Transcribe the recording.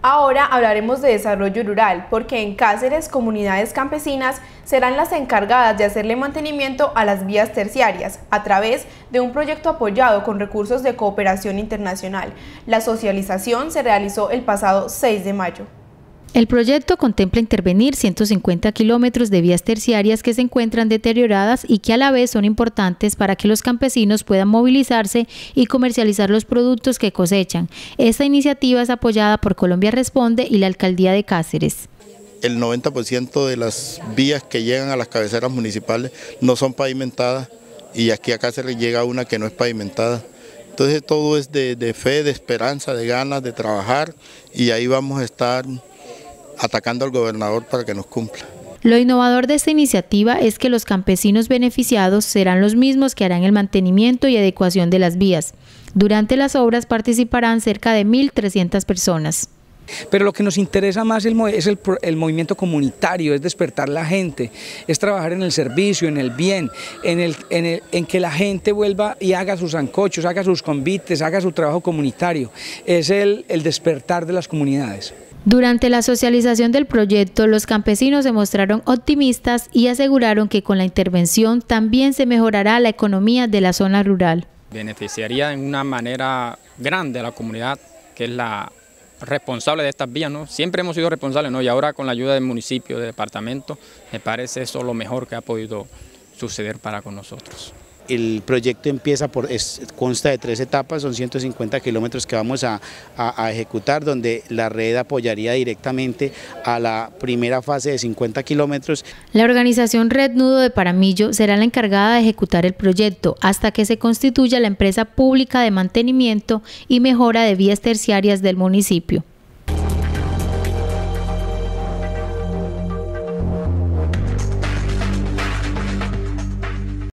Ahora hablaremos de desarrollo rural, porque en Cáceres comunidades campesinas serán las encargadas de hacerle mantenimiento a las vías terciarias a través de un proyecto apoyado con recursos de cooperación internacional. La socialización se realizó el pasado 6 de mayo. El proyecto contempla intervenir 150 kilómetros de vías terciarias que se encuentran deterioradas y que a la vez son importantes para que los campesinos puedan movilizarse y comercializar los productos que cosechan. Esta iniciativa es apoyada por Colombia Responde y la Alcaldía de Cáceres el 90% de las vías que llegan a las cabeceras municipales no son pavimentadas y aquí a Cáceres llega una que no es pavimentada. Entonces todo es de, de fe, de esperanza, de ganas de trabajar y ahí vamos a estar atacando al gobernador para que nos cumpla. Lo innovador de esta iniciativa es que los campesinos beneficiados serán los mismos que harán el mantenimiento y adecuación de las vías. Durante las obras participarán cerca de 1.300 personas. Pero lo que nos interesa más es el, movimiento comunitario, es despertar la gente, es trabajar en el servicio, en el bien, en, en que la gente vuelva y haga sus ancochos, haga sus convites, haga su trabajo comunitario. Es el despertar de las comunidades. Durante la socialización del proyecto, los campesinos se mostraron optimistas y aseguraron que con la intervención también se mejorará la economía de la zona rural. Beneficiaría en una manera grande a la comunidad, que es la responsable de estas vías, ¿no? Siempre hemos sido responsables, ¿no? Y ahora con la ayuda del municipio, del departamento, me parece eso lo mejor que ha podido suceder para con nosotros el proyecto empieza por, consta de tres etapas, son 150 kilómetros que vamos a, a, ejecutar, donde la red apoyaría directamente a la primera fase de 50 kilómetros. La organización Red Nudo de Paramillo será la encargada de ejecutar el proyecto hasta que se constituya la empresa pública de mantenimiento y mejora de vías terciarias del municipio.